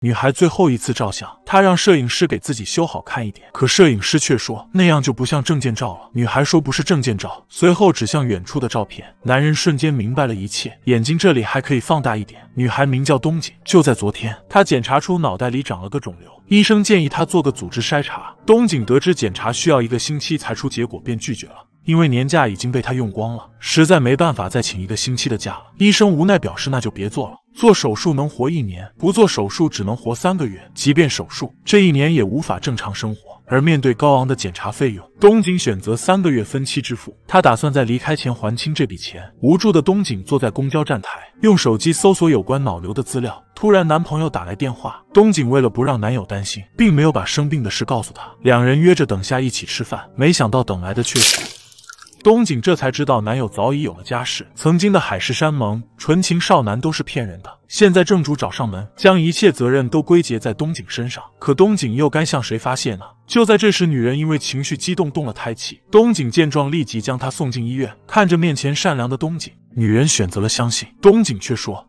女孩最后一次照相，她让摄影师给自己修好看一点，可摄影师却说那样就不像证件照了。女孩说不是证件照，随后指向远处的照片，男人瞬间明白了一切，眼睛这里还可以放大一点。女孩名叫东景，就在昨天，她检查出脑袋里长了个肿瘤，医生建议她做个组织筛查。东景得知检查需要一个星期才出结果，便拒绝了。因为年假已经被他用光了，实在没办法再请一个星期的假了。医生无奈表示，那就别做了。做手术能活一年，不做手术只能活三个月。即便手术，这一年也无法正常生活。而面对高昂的检查费用，东井选择三个月分期支付。他打算在离开前还清这笔钱。无助的东井坐在公交站台，用手机搜索有关脑瘤的资料。突然，男朋友打来电话。东井为了不让男友担心，并没有把生病的事告诉他。两人约着等下一起吃饭，没想到等来的却是。东景这才知道男友早已有了家室，曾经的海誓山盟、纯情少男都是骗人的。现在正主找上门，将一切责任都归结在东景身上，可东景又该向谁发泄呢？就在这时，女人因为情绪激动动了胎气，东景见状立即将她送进医院。看着面前善良的东景，女人选择了相信。东景却说：“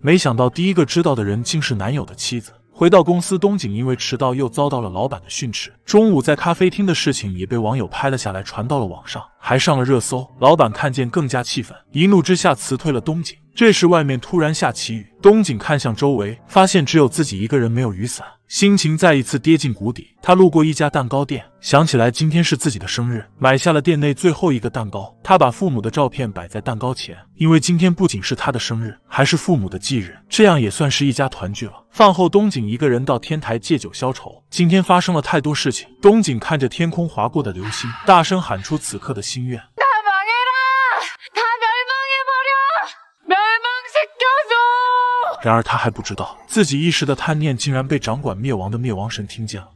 没想到第一个知道的人竟是男友的妻子。”回到公司，东井因为迟到又遭到了老板的训斥。中午在咖啡厅的事情也被网友拍了下来，传到了网上，还上了热搜。老板看见更加气愤，一怒之下辞退了东井。这时，外面突然下起雨。东景看向周围，发现只有自己一个人，没有雨伞，心情再一次跌进谷底。他路过一家蛋糕店，想起来今天是自己的生日，买下了店内最后一个蛋糕。他把父母的照片摆在蛋糕前，因为今天不仅是他的生日，还是父母的忌日，这样也算是一家团聚了。饭后，东景一个人到天台借酒消愁。今天发生了太多事情，东景看着天空划过的流星，大声喊出此刻的心愿。然而他还不知道自己一时的贪念竟然被掌管灭亡的灭亡神听见了。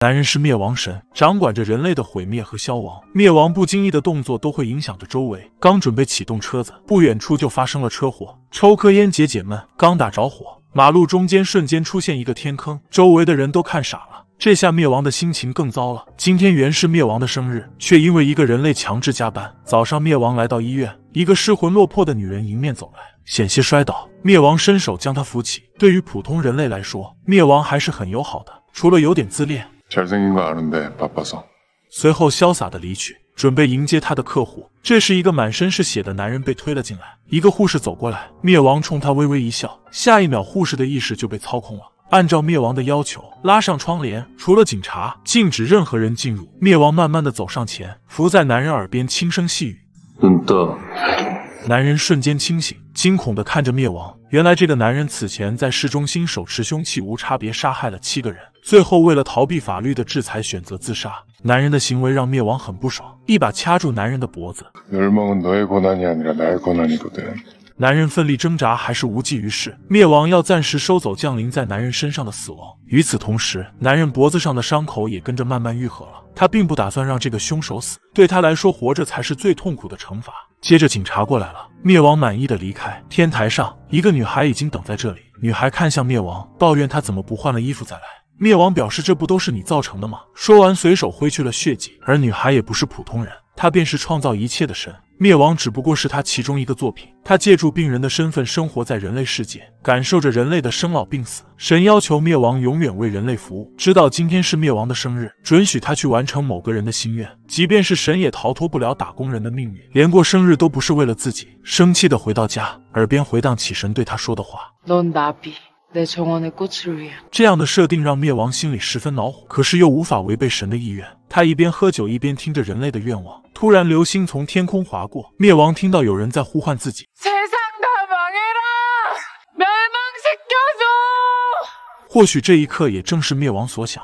男人是灭亡神，掌管着人类的毁灭和消亡，灭亡不经意的动作都会影响着周围。刚准备启动车子，不远处就发生了车祸。抽颗烟解解闷，刚打着火，马路中间瞬间出现一个天坑，周围的人都看傻了。这下灭亡的心情更糟了。今天原是灭亡的生日，却因为一个人类强制加班。早上灭亡来到医院，一个失魂落魄的女人迎面走来，险些摔倒。灭亡伸手将他扶起，对于普通人类来说，灭亡还是很友好的，除了有点自恋。随后潇洒的离去，准备迎接他的客户。这时，一个满身是血的男人被推了进来。一个护士走过来，灭亡冲他微微一笑。下一秒，护士的意识就被操控了，按照灭亡的要求拉上窗帘，除了警察，禁止任何人进入。灭亡慢慢的走上前，伏在男人耳边轻声细语：“嗯的。”男人瞬间清醒，惊恐地看着灭亡。原来这个男人此前在市中心手持凶器，无差别杀害了七个人，最后为了逃避法律的制裁，选择自杀。男人的行为让灭亡很不爽，一把掐住男人的脖子。男人奋力挣扎，还是无济于事。灭亡要暂时收走降临在男人身上的死亡。与此同时，男人脖子上的伤口也跟着慢慢愈合了。他并不打算让这个凶手死，对他来说，活着才是最痛苦的惩罚。接着警察过来了，灭亡满意的离开。天台上，一个女孩已经等在这里。女孩看向灭亡，抱怨他怎么不换了衣服再来。灭亡表示这不都是你造成的吗？说完，随手挥去了血迹。而女孩也不是普通人，她便是创造一切的神。灭亡只不过是他其中一个作品，他借助病人的身份生活在人类世界，感受着人类的生老病死。神要求灭亡永远为人类服务，知道今天是灭亡的生日，准许他去完成某个人的心愿。即便是神，也逃脱不了打工人的命运，连过生日都不是为了自己。生气的回到家，耳边回荡起神对他说的话。这样的设定让灭亡心里十分恼火，可是又无法违背神的意愿。他一边喝酒，一边听着人类的愿望。突然，流星从天空划过，灭亡听到有人在呼唤自己。或许这一刻也正是灭亡所想。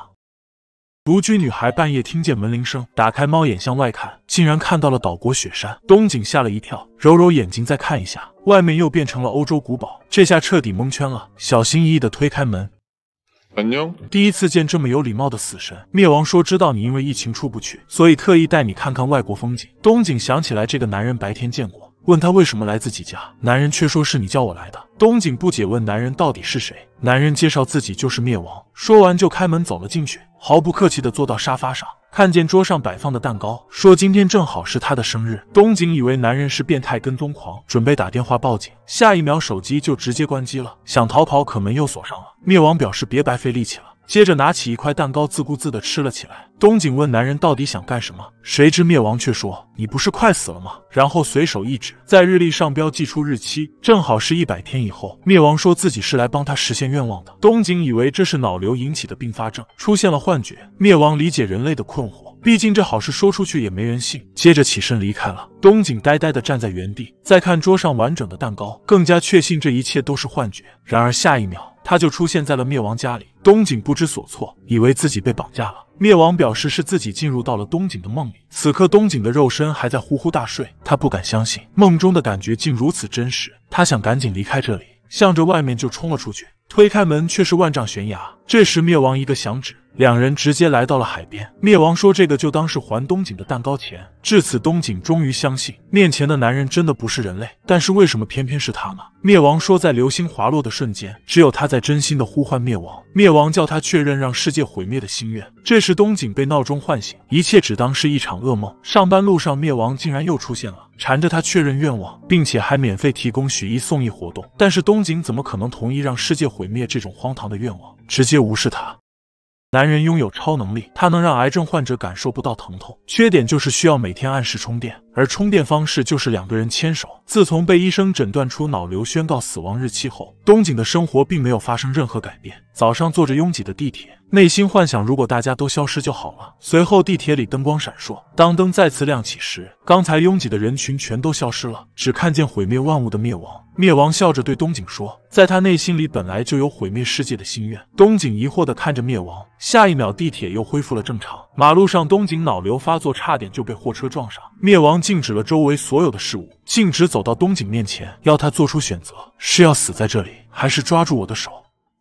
独居女孩半夜听见门铃声，打开猫眼向外看，竟然看到了岛国雪山。东景吓了一跳，揉揉眼睛再看一下，外面又变成了欧洲古堡，这下彻底蒙圈了。小心翼翼地推开门，第一次见这么有礼貌的死神灭亡说，知道你因为疫情出不去，所以特意带你看看外国风景。东景想起来这个男人白天见过。问他为什么来自己家，男人却说是你叫我来的。东井不解问男人到底是谁，男人介绍自己就是灭亡。说完就开门走了进去，毫不客气的坐到沙发上，看见桌上摆放的蛋糕，说今天正好是他的生日。东井以为男人是变态跟踪狂，准备打电话报警，下一秒手机就直接关机了。想逃跑，可门又锁上了。灭亡表示别白费力气了。接着拿起一块蛋糕，自顾自地吃了起来。东景问男人到底想干什么，谁知灭亡却说：“你不是快死了吗？”然后随手一指，在日历上标记出日期，正好是一百天以后。灭亡说自己是来帮他实现愿望的。东景以为这是脑瘤引起的并发症，出现了幻觉。灭亡理解人类的困惑，毕竟这好事说出去也没人信。接着起身离开了。东景呆呆地站在原地，再看桌上完整的蛋糕，更加确信这一切都是幻觉。然而下一秒。他就出现在了灭亡家里，东景不知所措，以为自己被绑架了。灭亡表示是自己进入到了东景的梦里。此刻东景的肉身还在呼呼大睡，他不敢相信梦中的感觉竟如此真实，他想赶紧离开这里，向着外面就冲了出去。推开门却是万丈悬崖。这时灭亡一个响指。两人直接来到了海边。灭亡说：“这个就当是还东景的蛋糕钱。”至此，东景终于相信面前的男人真的不是人类。但是为什么偏偏是他呢？灭亡说：“在流星滑落的瞬间，只有他在真心的呼唤灭亡。”灭亡叫他确认让世界毁灭的心愿。这时，东景被闹钟唤醒，一切只当是一场噩梦。上班路上，灭亡竟然又出现了，缠着他确认愿望，并且还免费提供许一送一活动。但是东景怎么可能同意让世界毁灭这种荒唐的愿望？直接无视他。男人拥有超能力，他能让癌症患者感受不到疼痛。缺点就是需要每天按时充电。而充电方式就是两个人牵手。自从被医生诊断出脑瘤，宣告死亡日期后，东井的生活并没有发生任何改变。早上坐着拥挤的地铁，内心幻想如果大家都消失就好了。随后地铁里灯光闪烁，当灯再次亮起时，刚才拥挤的人群全都消失了，只看见毁灭万物的灭亡。灭亡笑着对东井说：“在他内心里本来就有毁灭世界的心愿。”东井疑惑地看着灭亡。下一秒，地铁又恢复了正常。马路上，东井脑瘤发作，差点就被货车撞上。灭亡。禁止了周围所有的事物，径直走到东景面前，要他做出选择：是要死在这里，还是抓住我的手？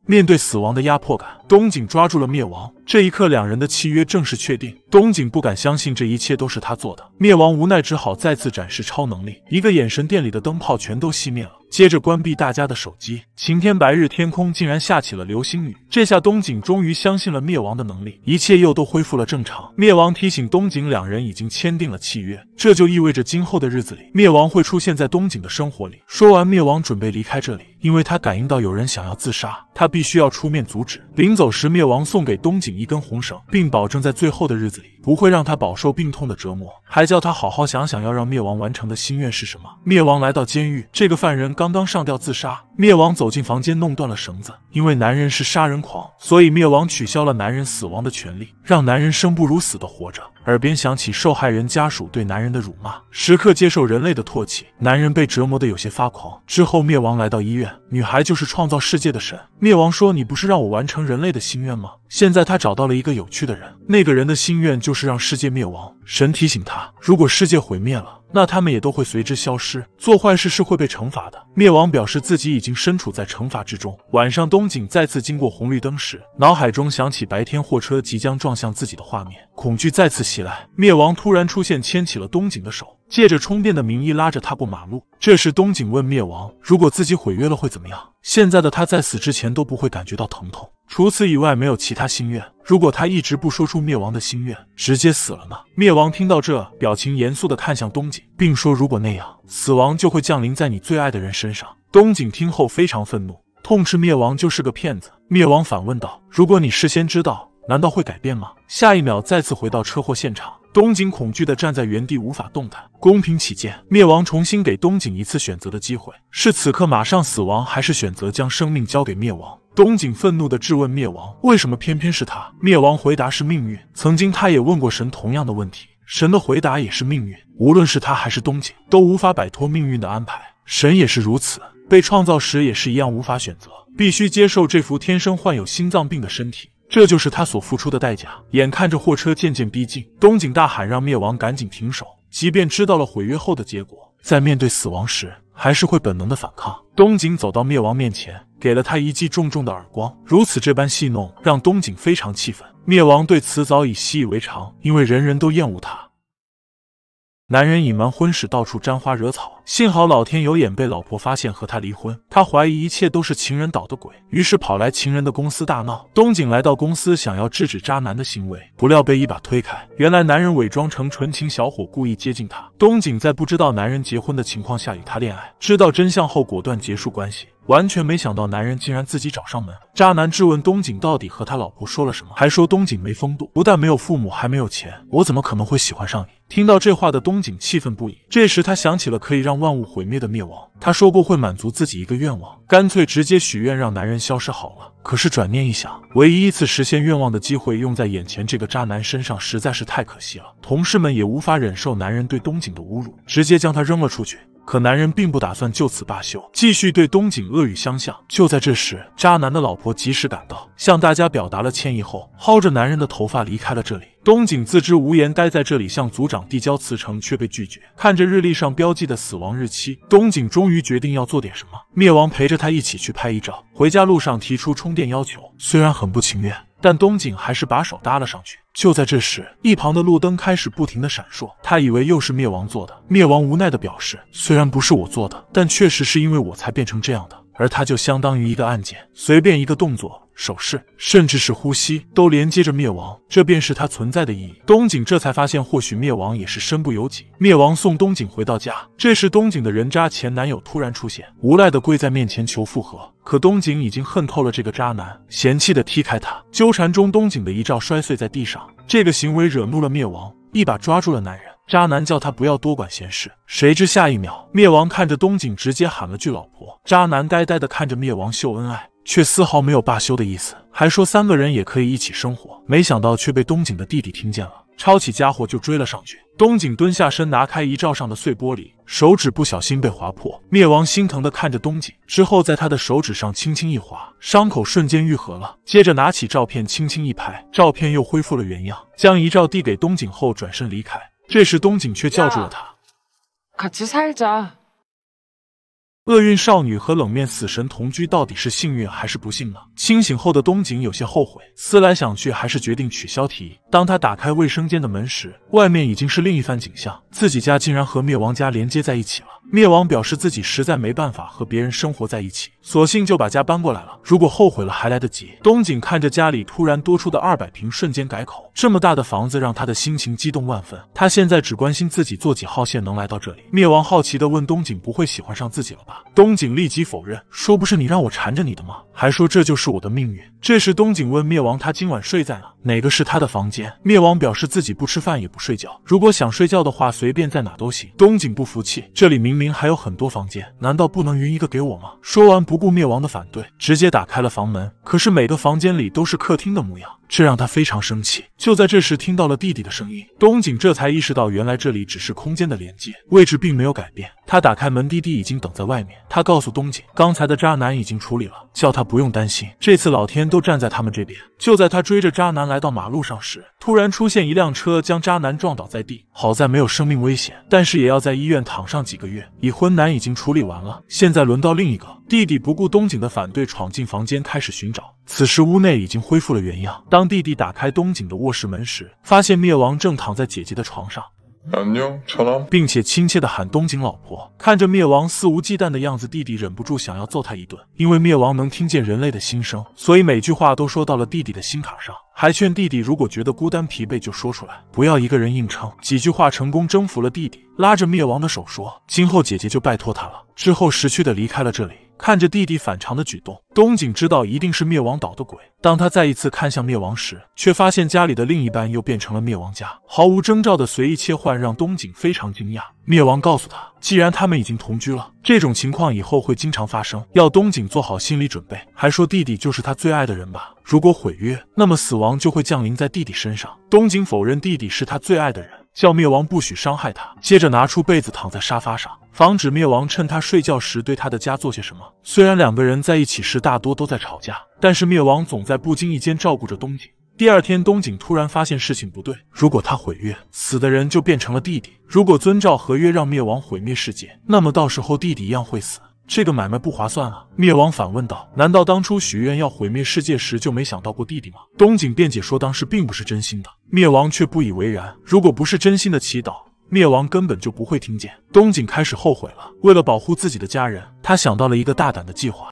面对死亡的压迫感，东景抓住了灭亡。这一刻，两人的契约正式确定。东景不敢相信这一切都是他做的，灭亡无奈只好再次展示超能力，一个眼神，店里的灯泡全都熄灭了。接着关闭大家的手机，晴天白日，天空竟然下起了流星雨。这下东景终于相信了灭亡的能力，一切又都恢复了正常。灭亡提醒东景，两人已经签订了契约，这就意味着今后的日子里，灭亡会出现在东景的生活里。说完，灭亡准备离开这里。因为他感应到有人想要自杀，他必须要出面阻止。临走时，灭亡送给东景一根红绳，并保证在最后的日子里不会让他饱受病痛的折磨，还叫他好好想想要让灭亡完成的心愿是什么。灭亡来到监狱，这个犯人刚刚上吊自杀。灭亡走进房间，弄断了绳子。因为男人是杀人狂，所以灭亡取消了男人死亡的权利，让男人生不如死的活着。耳边响起受害人家属对男人的辱骂，时刻接受人类的唾弃。男人被折磨得有些发狂。之后，灭亡来到医院。女孩就是创造世界的神。灭亡说：“你不是让我完成人类的心愿吗？现在他找到了一个有趣的人，那个人的心愿就是让世界灭亡。”神提醒他：“如果世界毁灭了，那他们也都会随之消失。做坏事是会被惩罚的。”灭亡表示自己已经身处在惩罚之中。晚上，东景再次经过红绿灯时，脑海中想起白天货车即将撞向自己的画面，恐惧再次袭来。灭亡突然出现，牵起了东景的手。借着充电的名义拉着他过马路。这时，东景问灭亡：“如果自己毁约了会怎么样？现在的他在死之前都不会感觉到疼痛，除此以外没有其他心愿。如果他一直不说出灭亡的心愿，直接死了呢？”灭亡听到这，表情严肃地看向东景，并说：“如果那样，死亡就会降临在你最爱的人身上。”东景听后非常愤怒，痛斥灭亡就是个骗子。灭亡反问道：“如果你事先知道，难道会改变吗？”下一秒，再次回到车祸现场。东景恐惧的站在原地，无法动弹。公平起见，灭亡重新给东景一次选择的机会：是此刻马上死亡，还是选择将生命交给灭亡？东景愤怒的质问灭亡：“为什么偏偏是他？”灭亡回答：“是命运。曾经他也问过神同样的问题，神的回答也是命运。无论是他还是东景，都无法摆脱命运的安排。神也是如此，被创造时也是一样，无法选择，必须接受这副天生患有心脏病的身体。”这就是他所付出的代价。眼看着货车渐渐逼近，东井大喊：“让灭亡赶紧停手！”即便知道了毁约后的结果，在面对死亡时，还是会本能的反抗。东井走到灭亡面前，给了他一记重重的耳光。如此这般戏弄，让东井非常气愤。灭亡对此早已习以为常，因为人人都厌恶他。男人隐瞒婚史，到处沾花惹草。幸好老天有眼，被老婆发现，和他离婚。他怀疑一切都是情人捣的鬼，于是跑来情人的公司大闹。东景来到公司，想要制止渣男的行为，不料被一把推开。原来男人伪装成纯情小伙，故意接近他。东景在不知道男人结婚的情况下与他恋爱，知道真相后果断结束关系。完全没想到，男人竟然自己找上门。渣男质问东景到底和他老婆说了什么，还说东景没风度，不但没有父母，还没有钱，我怎么可能会喜欢上你？听到这话的东景气愤不已。这时他想起了可以让万物毁灭的灭亡，他说过会满足自己一个愿望，干脆直接许愿让男人消失好了。可是转念一想，唯一一次实现愿望的机会用在眼前这个渣男身上实在是太可惜了。同事们也无法忍受男人对东景的侮辱，直接将他扔了出去。可男人并不打算就此罢休，继续对东景恶语相向。就在这时，渣男的老婆及时赶到，向大家表达了歉意后，薅着男人的头发离开了这里。东景自知无颜待在这里，向组长递交辞呈却被拒绝。看着日历上标记的死亡日期，东景终于决定要做点什么。灭亡陪着他一起去拍一照，回家路上提出充电要求，虽然很不情愿。但东景还是把手搭了上去。就在这时，一旁的路灯开始不停的闪烁。他以为又是灭亡做的。灭亡无奈的表示，虽然不是我做的，但确实是因为我才变成这样的。而它就相当于一个按键，随便一个动作、手势，甚至是呼吸，都连接着灭亡，这便是它存在的意义。东景这才发现，或许灭亡也是身不由己。灭亡送东景回到家，这时东景的人渣前男友突然出现，无赖的跪在面前求复合。可东景已经恨透了这个渣男，嫌弃的踢开他。纠缠中，东景的遗照摔碎在地上，这个行为惹怒了灭亡，一把抓住了男人。渣男叫他不要多管闲事，谁知下一秒，灭亡看着东景，直接喊了句“老婆”。渣男呆呆的看着灭亡秀恩爱，却丝毫没有罢休的意思，还说三个人也可以一起生活。没想到却被东景的弟弟听见了，抄起家伙就追了上去。东景蹲下身拿开遗照上的碎玻璃，手指不小心被划破。灭亡心疼的看着东景，之后在他的手指上轻轻一划，伤口瞬间愈合了。接着拿起照片轻轻一拍，照片又恢复了原样。将遗照递给东景后，转身离开。这时，东景却叫住了他。厄运少女和冷面死神同居，到底是幸运还是不幸呢？清醒后的东景有些后悔，思来想去，还是决定取消提议。当他打开卫生间的门时，外面已经是另一番景象，自己家竟然和灭亡家连接在一起了。灭亡表示自己实在没办法和别人生活在一起，索性就把家搬过来了。如果后悔了还来得及。东井看着家里突然多出的二百平，瞬间改口。这么大的房子让他的心情激动万分。他现在只关心自己坐几号线能来到这里。灭亡好奇地问东井：“不会喜欢上自己了吧？”东井立即否认，说：“不是你让我缠着你的吗？还说这就是我的命运。”这时东井问灭亡：“他今晚睡在哪？哪个是他的房间？”灭亡表示自己不吃饭也不睡觉。如果想睡觉的话，随便在哪都行。东井不服气，这里明。明还有很多房间，难道不能匀一个给我吗？说完，不顾灭亡的反对，直接打开了房门。可是每个房间里都是客厅的模样，这让他非常生气。就在这时，听到了弟弟的声音，东景这才意识到，原来这里只是空间的连接，位置并没有改变。他打开门，弟弟已经等在外面。他告诉东景，刚才的渣男已经处理了，叫他不用担心。这次老天都站在他们这边。就在他追着渣男来到马路上时，突然出现一辆车将渣男撞倒在地，好在没有生命危险，但是也要在医院躺上几个月。已婚男已经处理完了，现在轮到另一个弟弟不顾东景的反对闯进房间开始寻找。此时屋内已经恢复了原样。当弟弟打开东景的卧室门时，发现灭亡正躺在姐姐的床上。并且亲切地喊东景老婆，看着灭亡肆无忌惮的样子，弟弟忍不住想要揍他一顿。因为灭亡能听见人类的心声，所以每句话都说到了弟弟的心坎上，还劝弟弟如果觉得孤单疲惫就说出来，不要一个人硬撑。几句话成功征服了弟弟，拉着灭亡的手说：“今后姐姐就拜托他了。”之后识趣的离开了这里。看着弟弟反常的举动，东景知道一定是灭亡捣的鬼。当他再一次看向灭亡时，却发现家里的另一半又变成了灭亡家。毫无征兆的随意切换让东景非常惊讶。灭亡告诉他，既然他们已经同居了，这种情况以后会经常发生，要东景做好心理准备。还说弟弟就是他最爱的人吧，如果毁约，那么死亡就会降临在弟弟身上。东景否认弟弟是他最爱的人。叫灭亡不许伤害他，接着拿出被子躺在沙发上，防止灭亡趁他睡觉时对他的家做些什么。虽然两个人在一起时大多都在吵架，但是灭亡总在不经意间照顾着东景。第二天，东景突然发现事情不对，如果他毁约，死的人就变成了弟弟；如果遵照合约让灭亡毁灭世界，那么到时候弟弟一样会死。这个买卖不划算啊！灭亡反问道：“难道当初许愿要毁灭世界时，就没想到过弟弟吗？”东景辩解说：“当时并不是真心的。”灭亡却不以为然：“如果不是真心的祈祷，灭亡根本就不会听见。”东景开始后悔了。为了保护自己的家人，他想到了一个大胆的计划。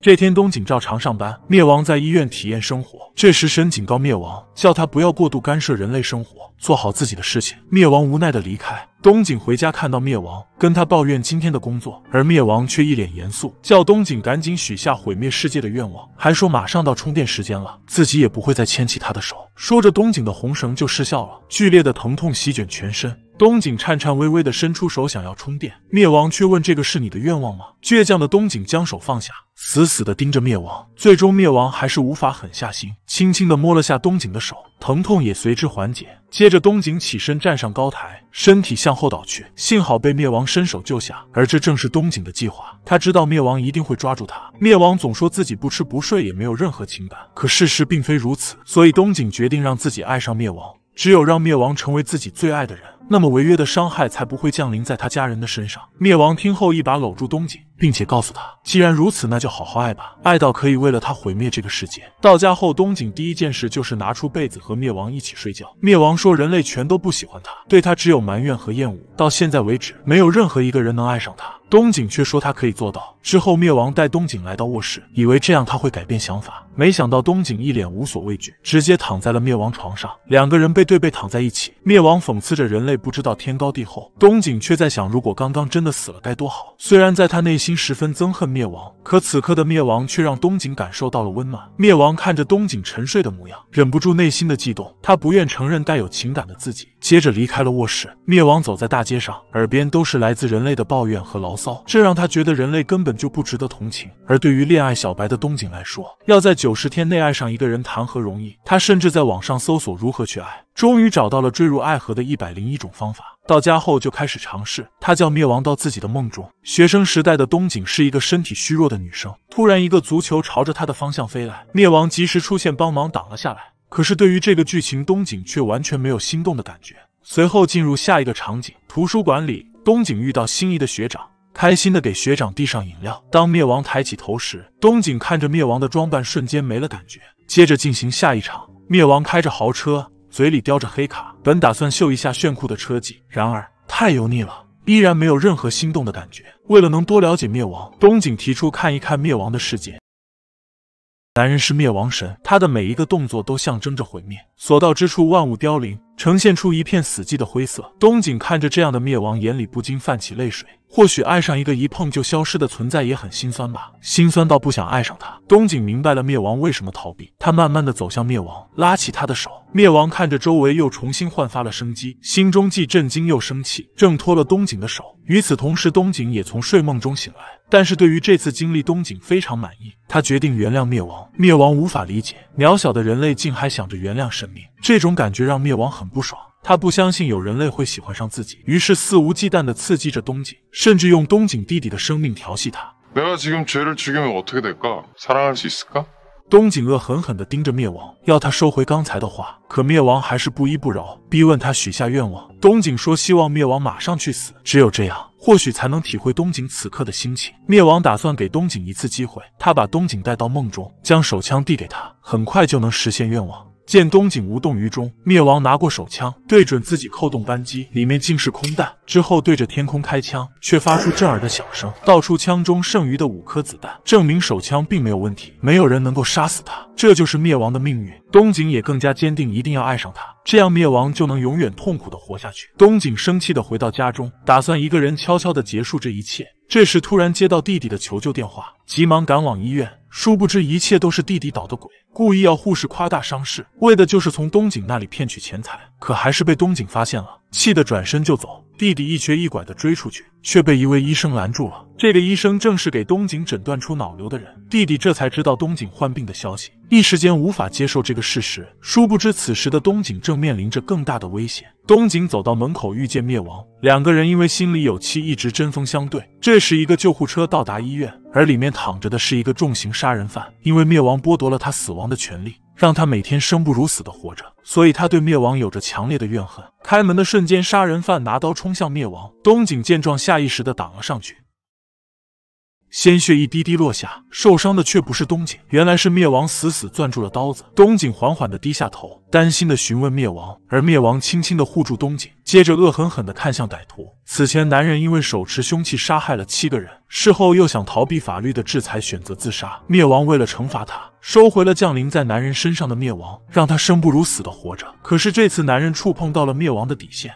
这天，东景照常上班，灭亡在医院体验生活。这时，神警告灭亡，叫他不要过度干涉人类生活，做好自己的事情。灭亡无奈的离开。东景回家看到灭亡，跟他抱怨今天的工作，而灭亡却一脸严肃，叫东景赶紧许下毁灭世界的愿望，还说马上到充电时间了，自己也不会再牵起他的手。说着，东景的红绳就失效了，剧烈的疼痛席卷全身。东景颤颤巍巍的伸出手想要充电，灭亡却问这个是你的愿望吗？倔强的东景将手放下。死死的盯着灭亡，最终灭亡还是无法狠下心，轻轻的摸了下东景的手，疼痛也随之缓解。接着东景起身站上高台，身体向后倒去，幸好被灭亡伸手救下。而这正是东景的计划，他知道灭亡一定会抓住他。灭亡总说自己不吃不睡，也没有任何情感，可事实并非如此，所以东景决定让自己爱上灭亡，只有让灭亡成为自己最爱的人。那么违约的伤害才不会降临在他家人的身上。灭亡听后一把搂住东景，并且告诉他，既然如此，那就好好爱吧，爱到可以为了他毁灭这个世界。到家后，东景第一件事就是拿出被子和灭亡一起睡觉。灭亡说，人类全都不喜欢他，对他只有埋怨和厌恶，到现在为止，没有任何一个人能爱上他。东景却说他可以做到。之后，灭亡带东景来到卧室，以为这样他会改变想法。没想到东景一脸无所畏惧，直接躺在了灭亡床上。两个人背对背躺在一起，灭亡讽刺着人类不知道天高地厚。东景却在想，如果刚刚真的死了该多好。虽然在他内心十分憎恨灭亡，可此刻的灭亡却让东景感受到了温暖。灭亡看着东景沉睡的模样，忍不住内心的悸动。他不愿承认带有情感的自己，接着离开了卧室。灭亡走在大街上，耳边都是来自人类的抱怨和牢骚，这让他觉得人类根本就不值得同情。而对于恋爱小白的东景来说，要在酒。九十天内爱上一个人谈何容易？他甚至在网上搜索如何去爱，终于找到了坠入爱河的一百零一种方法。到家后就开始尝试。他叫灭亡，到自己的梦中。学生时代的东景是一个身体虚弱的女生。突然，一个足球朝着她的方向飞来，灭亡及时出现帮忙挡了下来。可是，对于这个剧情，东景却完全没有心动的感觉。随后进入下一个场景：图书馆里，东景遇到心仪的学长。开心的给学长递上饮料。当灭亡抬起头时，东景看着灭亡的装扮，瞬间没了感觉。接着进行下一场。灭亡开着豪车，嘴里叼着黑卡，本打算秀一下炫酷的车技，然而太油腻了，依然没有任何心动的感觉。为了能多了解灭亡，东景提出看一看灭亡的世界。男人是灭亡神，他的每一个动作都象征着毁灭，所到之处万物凋零，呈现出一片死寂的灰色。东景看着这样的灭亡，眼里不禁泛起泪水。或许爱上一个一碰就消失的存在也很心酸吧，心酸到不想爱上他。东景明白了灭亡为什么逃避，他慢慢的走向灭亡，拉起他的手。灭亡看着周围又重新焕发了生机，心中既震惊又生气，挣脱了东景的手。与此同时，东景也从睡梦中醒来，但是对于这次经历，东景非常满意，他决定原谅灭亡。灭亡无法理解，渺小的人类竟还想着原谅神明，这种感觉让灭亡很不爽。他不相信有人类会喜欢上自己，于是肆无忌惮的刺激着东井，甚至用东井弟弟的生命调戏他。东井恶狠狠的盯着灭亡，要他收回刚才的话，可灭亡还是不依不饶，逼问他许下愿望。东井说希望灭亡马上去死，只有这样，或许才能体会东井此刻的心情。灭亡打算给东井一次机会，他把东井带到梦中，将手枪递给他，很快就能实现愿望。见东景无动于衷，灭亡拿过手枪对准自己扣动扳机，里面竟是空弹。之后对着天空开枪，却发出震耳的响声，倒出枪中剩余的五颗子弹，证明手枪并没有问题。没有人能够杀死他，这就是灭亡的命运。东景也更加坚定，一定要爱上他，这样灭亡就能永远痛苦的活下去。东景生气的回到家中，打算一个人悄悄的结束这一切。这时突然接到弟弟的求救电话，急忙赶往医院。殊不知，一切都是弟弟捣的鬼，故意要护士夸大伤势，为的就是从东井那里骗取钱财。可还是被东井发现了，气得转身就走。弟弟一瘸一拐的追出去，却被一位医生拦住了。这个医生正是给东井诊断出脑瘤的人。弟弟这才知道东井患病的消息，一时间无法接受这个事实。殊不知，此时的东井正面临着更大的危险。东井走到门口，遇见灭亡。两个人因为心里有气，一直针锋相对。这时，一个救护车到达医院。而里面躺着的是一个重型杀人犯，因为灭亡剥夺了他死亡的权利，让他每天生不如死的活着，所以他对灭亡有着强烈的怨恨。开门的瞬间，杀人犯拿刀冲向灭亡，东景见状下意识的挡了上去。鲜血一滴滴落下，受伤的却不是东井，原来是灭亡死死攥住了刀子。东井缓缓的低下头，担心的询问灭亡，而灭亡轻轻的护住东井，接着恶狠狠的看向歹徒。此前男人因为手持凶器杀害了七个人，事后又想逃避法律的制裁，选择自杀。灭亡为了惩罚他，收回了降临在男人身上的灭亡，让他生不如死的活着。可是这次男人触碰到了灭亡的底线。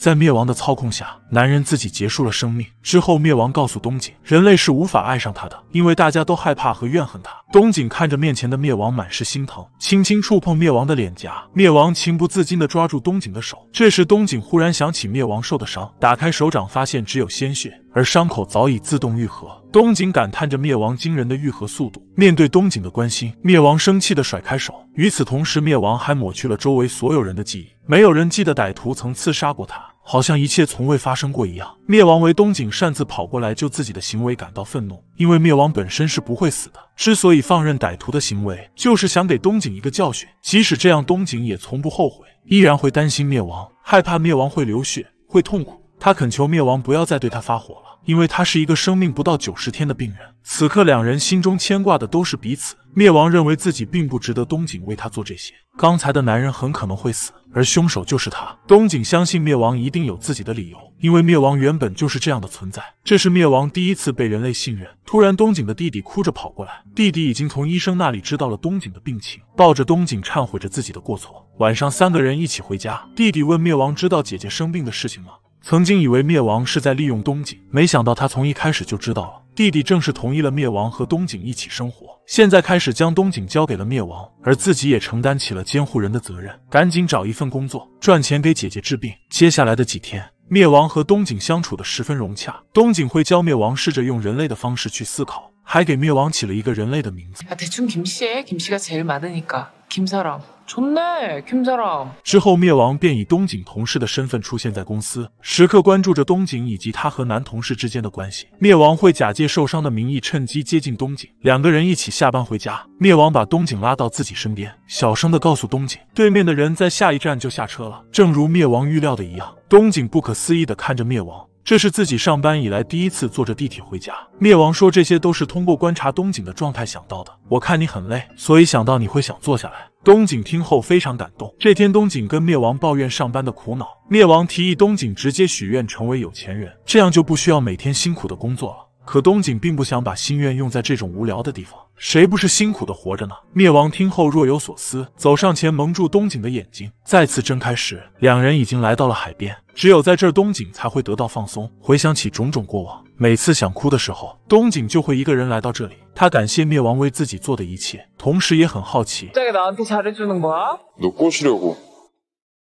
在灭亡的操控下，男人自己结束了生命。之后，灭亡告诉东景，人类是无法爱上他的，因为大家都害怕和怨恨他。东景看着面前的灭亡，满是心疼，轻轻触碰灭亡的脸颊。灭亡情不自禁地抓住东景的手。这时，东景忽然想起灭亡受的伤，打开手掌，发现只有鲜血，而伤口早已自动愈合。东景感叹着灭亡惊人的愈合速度。面对东景的关心，灭亡生气地甩开手。与此同时，灭亡还抹去了周围所有人的记忆，没有人记得歹徒曾刺杀过他。好像一切从未发生过一样，灭亡为东景擅自跑过来救自己的行为感到愤怒，因为灭亡本身是不会死的，之所以放任歹徒的行为，就是想给东景一个教训。即使这样，东景也从不后悔，依然会担心灭亡，害怕灭亡会流血，会痛苦。他恳求灭亡不要再对他发火了，因为他是一个生命不到九十天的病人。此刻，两人心中牵挂的都是彼此。灭亡认为自己并不值得东景为他做这些。刚才的男人很可能会死，而凶手就是他。东景相信灭亡一定有自己的理由，因为灭亡原本就是这样的存在。这是灭亡第一次被人类信任。突然，东景的弟弟哭着跑过来，弟弟已经从医生那里知道了东景的病情，抱着东景忏悔着自己的过错。晚上，三个人一起回家。弟弟问灭亡：“知道姐姐生病的事情吗？”曾经以为灭亡是在利用东景，没想到他从一开始就知道了。弟弟正式同意了灭亡和东景一起生活，现在开始将东景交给了灭亡，而自己也承担起了监护人的责任。赶紧找一份工作，赚钱给姐姐治病。接下来的几天，灭亡和东景相处的十分融洽。东景会教灭亡试着用人类的方式去思考。还给灭亡起了一个人类的名字。啊，대충김씨 에， 김씨가제일으니 까， 김사 람， 좋 네， 김사 람。 之后，灭亡便以东景同事的身份出现在公司，时刻关注着东景以及他和男同事之间的关系。灭亡会假借受伤的名义，趁机接近东景，两个人一起下班回家。灭亡把东景拉到自己身边，小声的告诉东景，对面的人在下一站就下车了。正如灭亡预料的一样，东景不可思议的看着灭亡。这是自己上班以来第一次坐着地铁回家。灭亡说这些都是通过观察东景的状态想到的。我看你很累，所以想到你会想坐下来。东景听后非常感动。这天，东景跟灭亡抱怨上班的苦恼，灭亡提议东景直接许愿成为有钱人，这样就不需要每天辛苦的工作了。可东景并不想把心愿用在这种无聊的地方。谁不是辛苦的活着呢？灭亡听后若有所思，走上前蒙住东景的眼睛。再次睁开时，两人已经来到了海边。只有在这儿，东景才会得到放松。回想起种种过往，每次想哭的时候，东景就会一个人来到这里。他感谢灭亡为自己做的一切，同时也很好奇。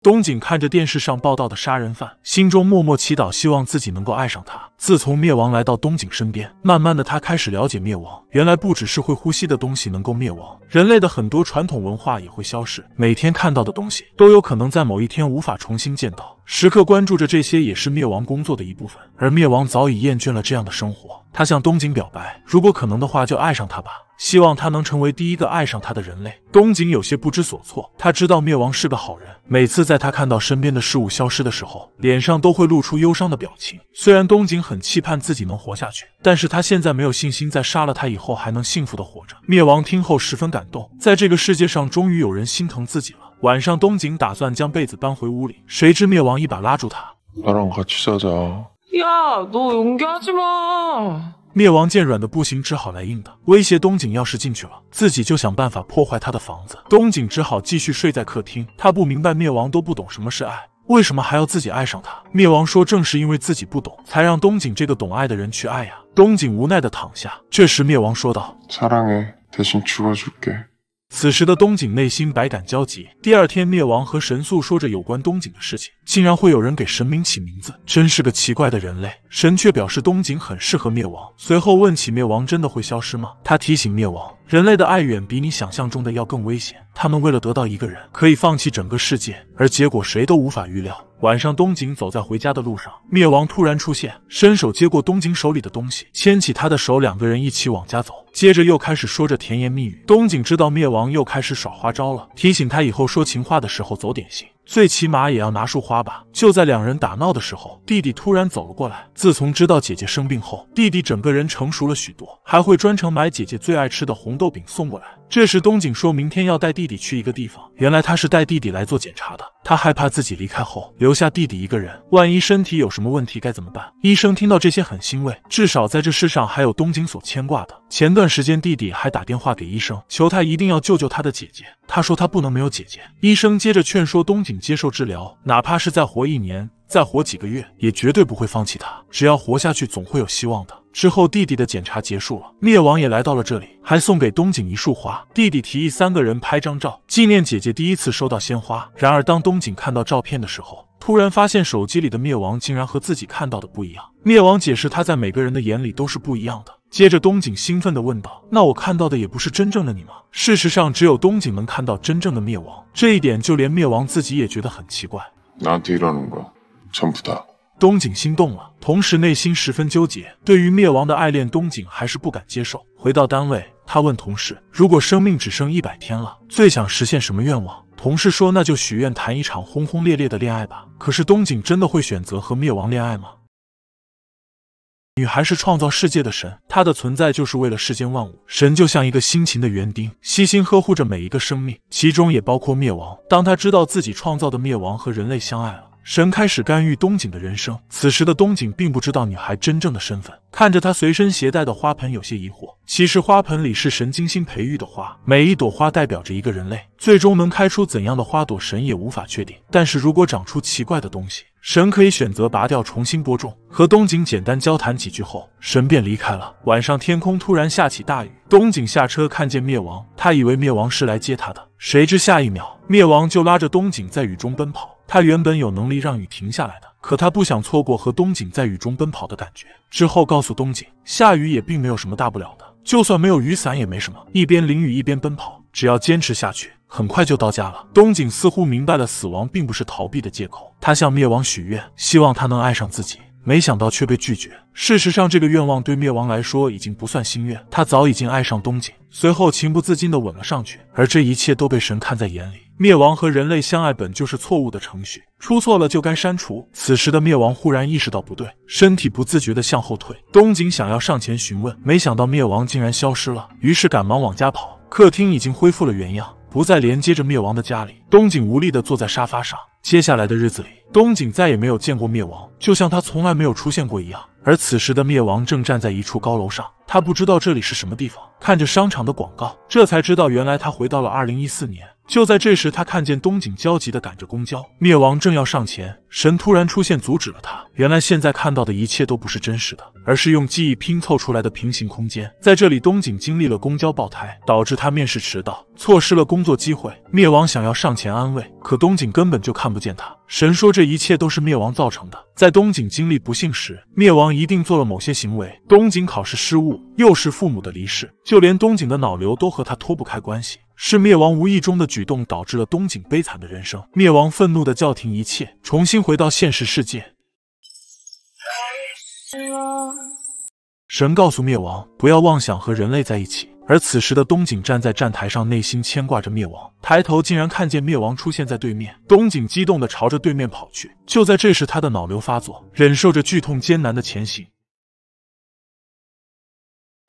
东景看着电视上报道的杀人犯，心中默默祈祷，希望自己能够爱上他。自从灭亡来到东景身边，慢慢的他开始了解灭亡。原来不只是会呼吸的东西能够灭亡，人类的很多传统文化也会消失。每天看到的东西都有可能在某一天无法重新见到。时刻关注着这些也是灭亡工作的一部分。而灭亡早已厌倦了这样的生活，他向东景表白：如果可能的话，就爱上他吧。希望他能成为第一个爱上他的人类。东景有些不知所措，他知道灭亡是个好人。每次在他看到身边的事物消失的时候，脸上都会露出忧伤的表情。虽然东景很期盼自己能活下去，但是他现在没有信心，在杀了他以后还能幸福的活着。灭亡听后十分感动，在这个世界上终于有人心疼自己了。晚上，东景打算将被子搬回屋里，谁知灭亡一把拉住他。灭亡见软的不行，只好来硬的，威胁东景，要是进去了，自己就想办法破坏他的房子。东景只好继续睡在客厅。他不明白，灭亡都不懂什么是爱，为什么还要自己爱上他？灭亡说，正是因为自己不懂，才让东景这个懂爱的人去爱呀。东景无奈的躺下。这时，灭亡说道。此时的东景内心百感交集。第二天，灭亡和神速说着有关东景的事情，竟然会有人给神明起名字，真是个奇怪的人类。神却表示东景很适合灭亡，随后问起灭亡真的会消失吗？他提醒灭亡，人类的爱远比你想象中的要更危险，他们为了得到一个人可以放弃整个世界，而结果谁都无法预料。晚上，东景走在回家的路上，灭亡突然出现，伸手接过东景手里的东西，牵起他的手，两个人一起往家走，接着又开始说着甜言蜜语。东景知道灭亡又开始耍花招了，提醒他以后说情话的时候走点心。最起码也要拿束花吧。就在两人打闹的时候，弟弟突然走了过来。自从知道姐姐生病后，弟弟整个人成熟了许多，还会专程买姐姐最爱吃的红豆饼送过来。这时，东景说明天要带弟弟去一个地方。原来他是带弟弟来做检查的。他害怕自己离开后留下弟弟一个人，万一身体有什么问题该怎么办？医生听到这些很欣慰，至少在这世上还有东景所牵挂的。前段时间，弟弟还打电话给医生，求他一定要救救他的姐姐。他说他不能没有姐姐。医生接着劝说东景接受治疗，哪怕是再活一年。再活几个月，也绝对不会放弃他。只要活下去，总会有希望的。之后弟弟的检查结束了，灭亡也来到了这里，还送给东景一束花。弟弟提议三个人拍张照，纪念姐姐第一次收到鲜花。然而当东景看到照片的时候，突然发现手机里的灭亡竟然和自己看到的不一样。灭亡解释，他在每个人的眼里都是不一样的。接着东景兴奋的问道：“那我看到的也不是真正的你吗？”事实上，只有东景能看到真正的灭亡。这一点就连灭亡自己也觉得很奇怪。真不的，东景心动了，同时内心十分纠结。对于灭亡的爱恋，东景还是不敢接受。回到单位，他问同事，如果生命只剩一百天了，最想实现什么愿望？同事说，那就许愿谈一场轰轰烈烈的恋爱吧。可是，东景真的会选择和灭亡恋爱吗？女孩是创造世界的神，她的存在就是为了世间万物。神就像一个辛勤的园丁，悉心呵护着每一个生命，其中也包括灭亡。当他知道自己创造的灭亡和人类相爱了。神开始干预东景的人生。此时的东景并不知道女孩真正的身份，看着她随身携带的花盆，有些疑惑。其实花盆里是神精心培育的花，每一朵花代表着一个人类，最终能开出怎样的花朵，神也无法确定。但是如果长出奇怪的东西，神可以选择拔掉，重新播种。和东景简单交谈几句后，神便离开了。晚上天空突然下起大雨，东景下车看见灭亡，他以为灭亡是来接他的，谁知下一秒灭亡就拉着东景在雨中奔跑。他原本有能力让雨停下来的，可他不想错过和东景在雨中奔跑的感觉。之后告诉东景，下雨也并没有什么大不了的，就算没有雨伞也没什么，一边淋雨一边奔跑，只要坚持下去，很快就到家了。东景似乎明白了，死亡并不是逃避的借口。他向灭亡许愿，希望他能爱上自己，没想到却被拒绝。事实上，这个愿望对灭亡来说已经不算心愿，他早已经爱上东景，随后情不自禁地吻了上去，而这一切都被神看在眼里。灭亡和人类相爱本就是错误的程序，出错了就该删除。此时的灭亡忽然意识到不对，身体不自觉地向后退。东景想要上前询问，没想到灭亡竟然消失了，于是赶忙往家跑。客厅已经恢复了原样。不再连接着灭亡的家里，东井无力地坐在沙发上。接下来的日子里，东井再也没有见过灭亡，就像他从来没有出现过一样。而此时的灭亡正站在一处高楼上，他不知道这里是什么地方，看着商场的广告，这才知道原来他回到了二零一四年。就在这时，他看见东景焦急地赶着公交，灭亡正要上前，神突然出现阻止了他。原来现在看到的一切都不是真实的，而是用记忆拼凑出来的平行空间。在这里，东景经历了公交爆胎，导致他面试迟到，错失了工作机会。灭亡想要上前安慰，可东景根本就看不见他。神说这一切都是灭亡造成的，在东景经历不幸时，灭亡一定做了某些行为。东景考试失误，又是父母的离世，就连东景的脑瘤都和他脱不开关系。是灭亡无意中的举动导致了东景悲惨的人生。灭亡愤怒的叫停一切，重新回到现实世界。神告诉灭亡，不要妄想和人类在一起。而此时的东景站在站台上，内心牵挂着灭亡。抬头竟然看见灭亡出现在对面，东景激动的朝着对面跑去。就在这时，他的脑瘤发作，忍受着剧痛，艰难的前行。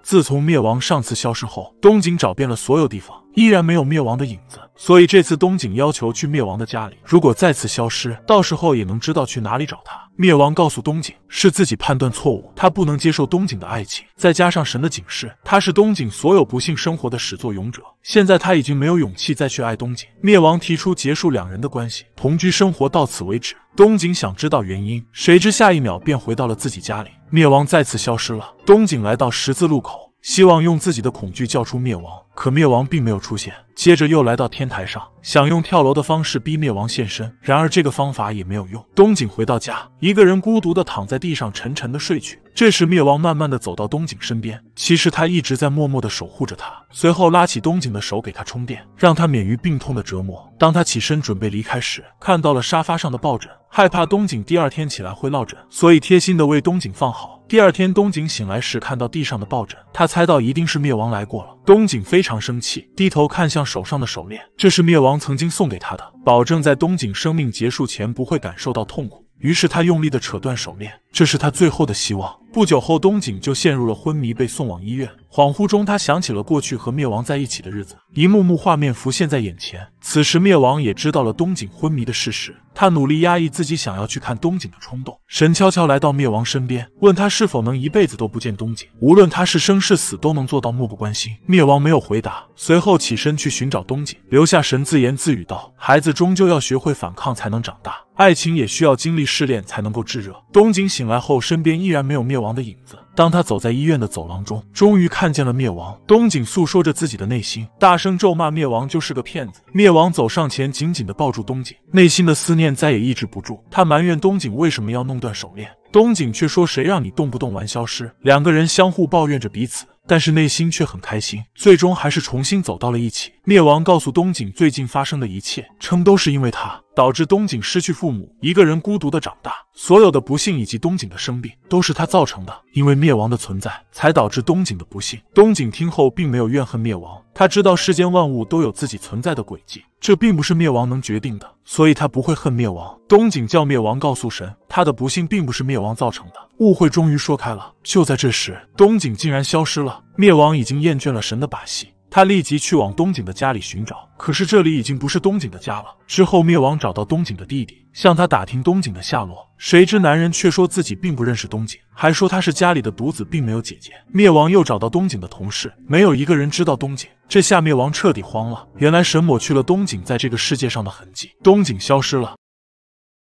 自从灭亡上次消失后，东景找遍了所有地方，依然没有灭亡的影子。所以这次东景要求去灭亡的家里，如果再次消失，到时候也能知道去哪里找他。灭亡告诉东景，是自己判断错误，他不能接受东景的爱情。再加上神的警示，他是东景所有不幸生活的始作俑者。现在他已经没有勇气再去爱东景。灭亡提出结束两人的关系，同居生活到此为止。东景想知道原因，谁知下一秒便回到了自己家里，灭亡再次消失了。东景来到十字路口。希望用自己的恐惧叫出灭亡，可灭亡并没有出现。接着又来到天台上，想用跳楼的方式逼灭亡现身，然而这个方法也没有用。东景回到家，一个人孤独的躺在地上，沉沉的睡去。这时，灭亡慢慢的走到东景身边，其实他一直在默默的守护着他。随后拉起东景的手，给他充电，让他免于病痛的折磨。当他起身准备离开时，看到了沙发上的抱枕。害怕东景第二天起来会落枕，所以贴心的为东景放好。第二天东景醒来时看到地上的抱枕，他猜到一定是灭亡来过了。东景非常生气，低头看向手上的手链，这是灭亡曾经送给他的，保证在东景生命结束前不会感受到痛苦。于是他用力的扯断手链，这是他最后的希望。不久后，东景就陷入了昏迷，被送往医院。恍惚中，他想起了过去和灭亡在一起的日子，一幕幕画面浮现在眼前。此时，灭亡也知道了东景昏迷的事实，他努力压抑自己想要去看东景的冲动。神悄悄来到灭亡身边，问他是否能一辈子都不见东景，无论他是生是死，都能做到漠不关心。灭亡没有回答，随后起身去寻找东景，留下神自言自语道：“孩子终究要学会反抗才能长大，爱情也需要经历试炼才能够炙热。”东景醒来后，身边依然没有灭亡的影子。当他走在医院的走廊中，终于看见了灭亡。东井诉说着自己的内心，大声咒骂灭亡就是个骗子。灭亡走上前，紧紧地抱住东井，内心的思念再也抑制不住。他埋怨东井为什么要弄断手链，东井却说谁让你动不动玩消失。两个人相互抱怨着彼此，但是内心却很开心，最终还是重新走到了一起。灭亡告诉东井最近发生的一切，称都是因为他。导致东井失去父母，一个人孤独的长大。所有的不幸以及东井的生病，都是他造成的。因为灭亡的存在，才导致东井的不幸。东井听后并没有怨恨灭亡，他知道世间万物都有自己存在的轨迹，这并不是灭亡能决定的，所以他不会恨灭亡。东井叫灭亡告诉神，他的不幸并不是灭亡造成的。误会终于说开了。就在这时，东井竟然消失了。灭亡已经厌倦了神的把戏。他立即去往东景的家里寻找，可是这里已经不是东景的家了。之后灭亡找到东景的弟弟，向他打听东景的下落，谁知男人却说自己并不认识东景，还说他是家里的独子，并没有姐姐。灭亡又找到东景的同事，没有一个人知道东景，这下灭亡彻底慌了。原来神抹去了东景在这个世界上的痕迹，东景消失了。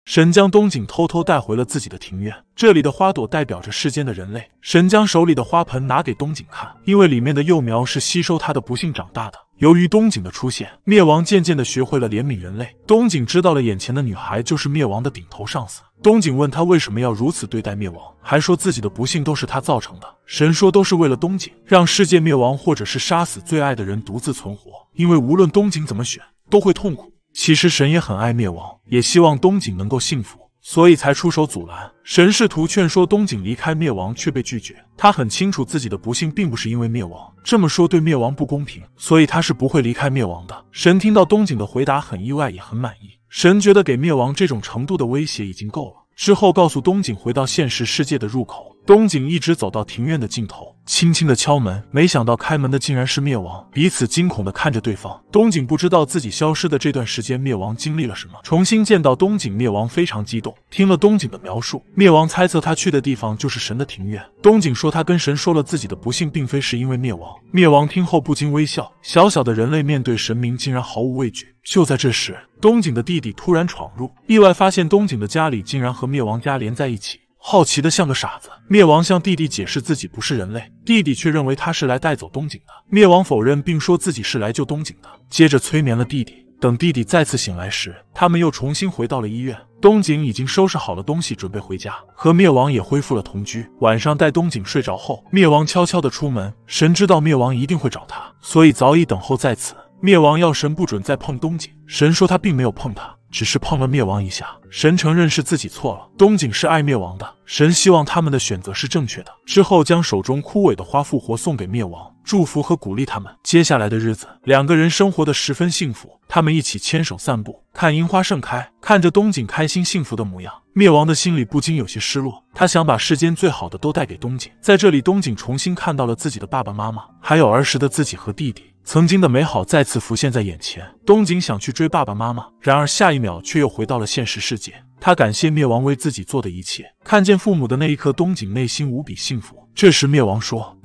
神将冬景偷偷带回了自己的庭院，这里的花朵代表着世间的人类。神将手里的花盆拿给冬景看，因为里面的幼苗是吸收他的不幸长大的。由于冬景的出现，灭亡渐渐的学会了怜悯人类。冬景知道了眼前的女孩就是灭亡的顶头上司。冬景问他为什么要如此对待灭亡，还说自己的不幸都是他造成的。神说都是为了冬景，让世界灭亡，或者是杀死最爱的人独自存活，因为无论冬景怎么选，都会痛苦。其实神也很爱灭亡，也希望东景能够幸福，所以才出手阻拦。神试图劝说东景离开灭亡，却被拒绝。他很清楚自己的不幸并不是因为灭亡，这么说对灭亡不公平，所以他是不会离开灭亡的。神听到东景的回答很意外，也很满意。神觉得给灭亡这种程度的威胁已经够了，之后告诉东景回到现实世界的入口。东景一直走到庭院的尽头，轻轻的敲门。没想到开门的竟然是灭亡，彼此惊恐的看着对方。东景不知道自己消失的这段时间，灭亡经历了什么。重新见到东景，灭亡非常激动。听了东景的描述，灭亡猜测他去的地方就是神的庭院。东景说他跟神说了自己的不幸，并非是因为灭亡。灭亡听后不禁微笑：小小的人类面对神明竟然毫无畏惧。就在这时，东景的弟弟突然闯入，意外发现东景的家里竟然和灭亡家连在一起。好奇的像个傻子，灭亡向弟弟解释自己不是人类，弟弟却认为他是来带走东井的。灭亡否认，并说自己是来救东井的。接着催眠了弟弟，等弟弟再次醒来时，他们又重新回到了医院。东井已经收拾好了东西，准备回家，和灭亡也恢复了同居。晚上带东井睡着后，灭亡悄悄的出门。神知道灭亡一定会找他，所以早已等候在此。灭亡要神不准再碰东井，神说他并没有碰他。只是碰了灭亡一下，神承认是自己错了。东景是爱灭亡的，神希望他们的选择是正确的。之后将手中枯萎的花复活，送给灭亡，祝福和鼓励他们。接下来的日子，两个人生活的十分幸福，他们一起牵手散步，看樱花盛开，看着东景开心幸福的模样，灭亡的心里不禁有些失落。他想把世间最好的都带给东景。在这里，东景重新看到了自己的爸爸妈妈，还有儿时的自己和弟弟。曾经的美好再次浮现在眼前，东景想去追爸爸妈妈，然而下一秒却又回到了现实世界。他感谢灭亡为自己做的一切，看见父母的那一刻，东景内心无比幸福。这时灭亡说：“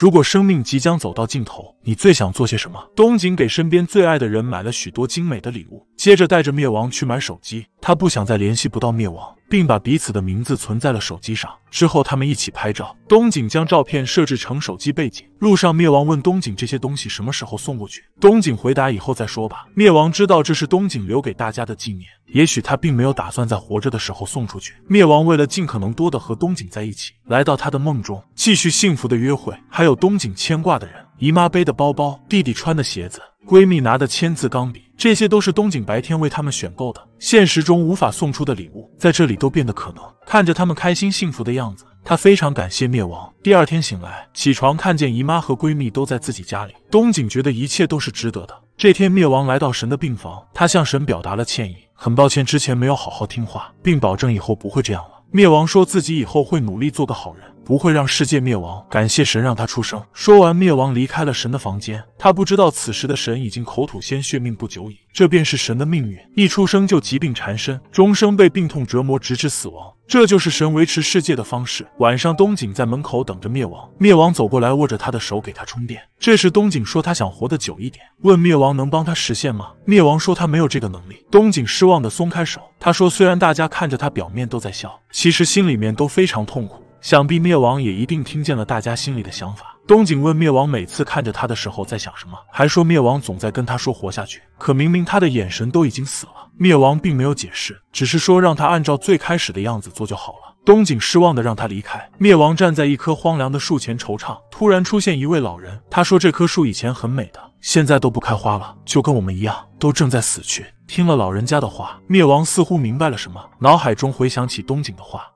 如果生命即将走到尽头，你最想做些什么？”东景给身边最爱的人买了许多精美的礼物，接着带着灭亡去买手机，他不想再联系不到灭亡。并把彼此的名字存在了手机上。之后，他们一起拍照。东景将照片设置成手机背景。路上，灭亡问东景这些东西什么时候送过去。东景回答：“以后再说吧。”灭亡知道这是东景留给大家的纪念，也许他并没有打算在活着的时候送出去。灭亡为了尽可能多的和东景在一起，来到他的梦中，继续幸福的约会，还有东景牵挂的人。姨妈背的包包，弟弟穿的鞋子，闺蜜拿的签字钢笔，这些都是东景白天为他们选购的，现实中无法送出的礼物，在这里都变得可能。看着他们开心幸福的样子，他非常感谢灭亡。第二天醒来，起床看见姨妈和闺蜜都在自己家里，东景觉得一切都是值得的。这天，灭亡来到神的病房，他向神表达了歉意，很抱歉之前没有好好听话，并保证以后不会这样了。灭亡说自己以后会努力做个好人。不会让世界灭亡。感谢神让他出生。说完，灭亡离开了神的房间。他不知道此时的神已经口吐鲜血，命不久矣。这便是神的命运：一出生就疾病缠身，终生被病痛折磨，直至死亡。这就是神维持世界的方式。晚上，东景在门口等着灭亡。灭亡走过来，握着他的手给他充电。这时，东景说他想活得久一点，问灭亡能帮他实现吗？灭亡说他没有这个能力。东景失望的松开手。他说虽然大家看着他，表面都在笑，其实心里面都非常痛苦。想必灭亡也一定听见了大家心里的想法。东景问灭亡，每次看着他的时候在想什么，还说灭亡总在跟他说活下去，可明明他的眼神都已经死了。灭亡并没有解释，只是说让他按照最开始的样子做就好了。东景失望的让他离开。灭亡站在一棵荒凉的树前惆怅，突然出现一位老人，他说这棵树以前很美的，现在都不开花了，就跟我们一样，都正在死去。听了老人家的话，灭亡似乎明白了什么，脑海中回想起东景的话。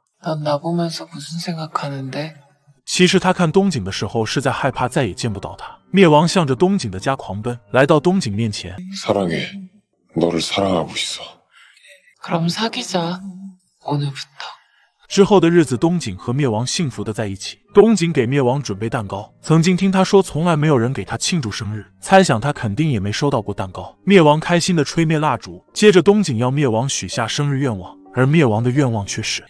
其实他看东景的时候是在害怕再也见不到他。灭亡向着东景的家狂奔，来到东景面前。之后的日子，东景和灭亡幸福的在一起。东景给灭亡准备蛋糕，曾经听他说从来没有人给他庆祝生日，猜想他肯定也没收到过蛋糕。灭亡开心的吹灭蜡烛，接着东景要灭亡许下生日愿望。而灭亡的愿望却是。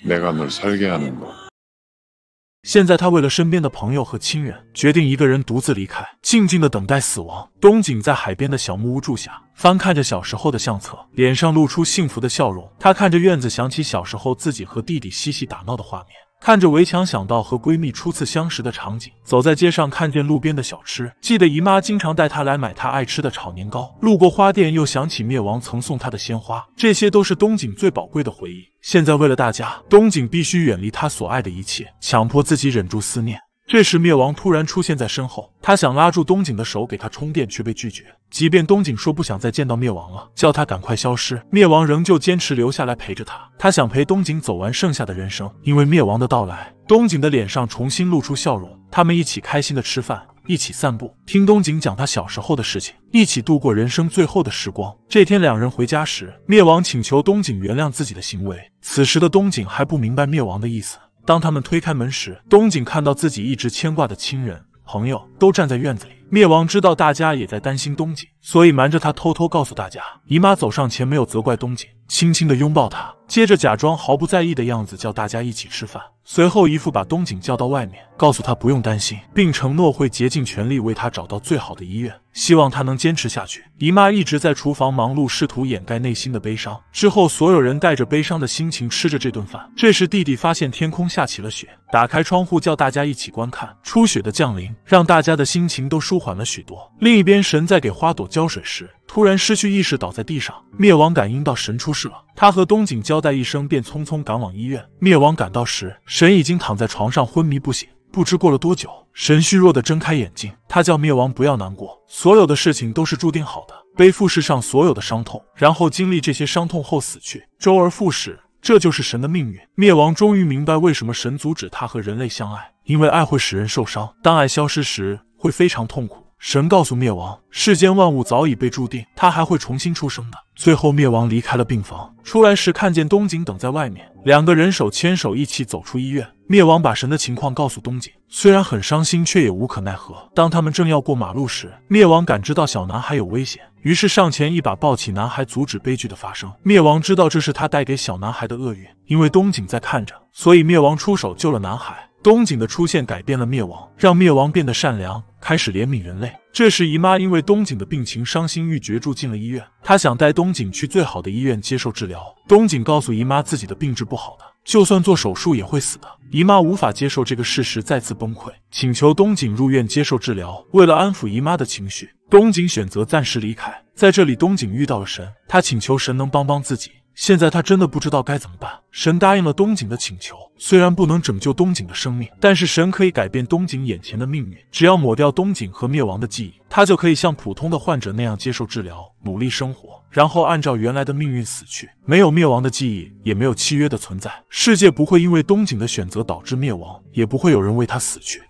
现在，他为了身边的朋友和亲人，决定一个人独自离开，静静的等待死亡。东景在海边的小木屋住下，翻看着小时候的相册，脸上露出幸福的笑容。他看着院子，想起小时候自己和弟弟嬉戏打闹的画面。看着围墙，想到和闺蜜初次相识的场景；走在街上，看见路边的小吃，记得姨妈经常带她来买她爱吃的炒年糕。路过花店，又想起灭亡曾送她的鲜花，这些都是冬景最宝贵的回忆。现在为了大家，冬景必须远离他所爱的一切，强迫自己忍住思念。这时，灭亡突然出现在身后，他想拉住东景的手给他充电，却被拒绝。即便东景说不想再见到灭亡了，叫他赶快消失，灭亡仍旧坚持留下来陪着他。他想陪东景走完剩下的人生。因为灭亡的到来，东景的脸上重新露出笑容。他们一起开心的吃饭，一起散步，听东景讲他小时候的事情，一起度过人生最后的时光。这天，两人回家时，灭亡请求东景原谅自己的行为。此时的东景还不明白灭亡的意思。当他们推开门时，东景看到自己一直牵挂的亲人朋友都站在院子里。灭亡知道大家也在担心东景，所以瞒着他偷偷告诉大家。姨妈走上前，没有责怪东景，轻轻的拥抱他，接着假装毫不在意的样子，叫大家一起吃饭。随后，姨父把东景叫到外面，告诉他不用担心，并承诺会竭尽全力为他找到最好的医院，希望他能坚持下去。姨妈一直在厨房忙碌，试图掩盖内心的悲伤。之后，所有人带着悲伤的心情吃着这顿饭。这时，弟弟发现天空下起了雪，打开窗户叫大家一起观看初雪的降临，让大家的心情都舒缓了许多。另一边，神在给花朵浇水时。突然失去意识，倒在地上。灭亡感应到神出事了，他和东景交代一声，便匆匆赶往医院。灭亡赶到时，神已经躺在床上昏迷不醒。不知过了多久，神虚弱的睁开眼睛，他叫灭亡不要难过，所有的事情都是注定好的。背负世上所有的伤痛，然后经历这些伤痛后死去，周而复始，这就是神的命运。灭亡终于明白为什么神阻止他和人类相爱，因为爱会使人受伤，当爱消失时会非常痛苦。神告诉灭亡，世间万物早已被注定，他还会重新出生的。最后，灭亡离开了病房，出来时看见东景等在外面，两个人手牵手一起走出医院。灭亡把神的情况告诉东景，虽然很伤心，却也无可奈何。当他们正要过马路时，灭亡感知到小男孩有危险，于是上前一把抱起男孩，阻止悲剧的发生。灭亡知道这是他带给小男孩的厄运，因为东景在看着，所以灭亡出手救了男孩。东景的出现改变了灭亡，让灭亡变得善良，开始怜悯人类。这时，姨妈因为东景的病情伤心欲绝，住进了医院。她想带东景去最好的医院接受治疗。东景告诉姨妈自己的病治不好的，就算做手术也会死的。姨妈无法接受这个事实，再次崩溃，请求东景入院接受治疗。为了安抚姨妈的情绪，东景选择暂时离开。在这里，东景遇到了神，他请求神能帮帮自己。现在他真的不知道该怎么办。神答应了东景的请求，虽然不能拯救东景的生命，但是神可以改变东景眼前的命运。只要抹掉东景和灭亡的记忆，他就可以像普通的患者那样接受治疗，努力生活，然后按照原来的命运死去。没有灭亡的记忆，也没有契约的存在，世界不会因为东景的选择导致灭亡，也不会有人为他死去。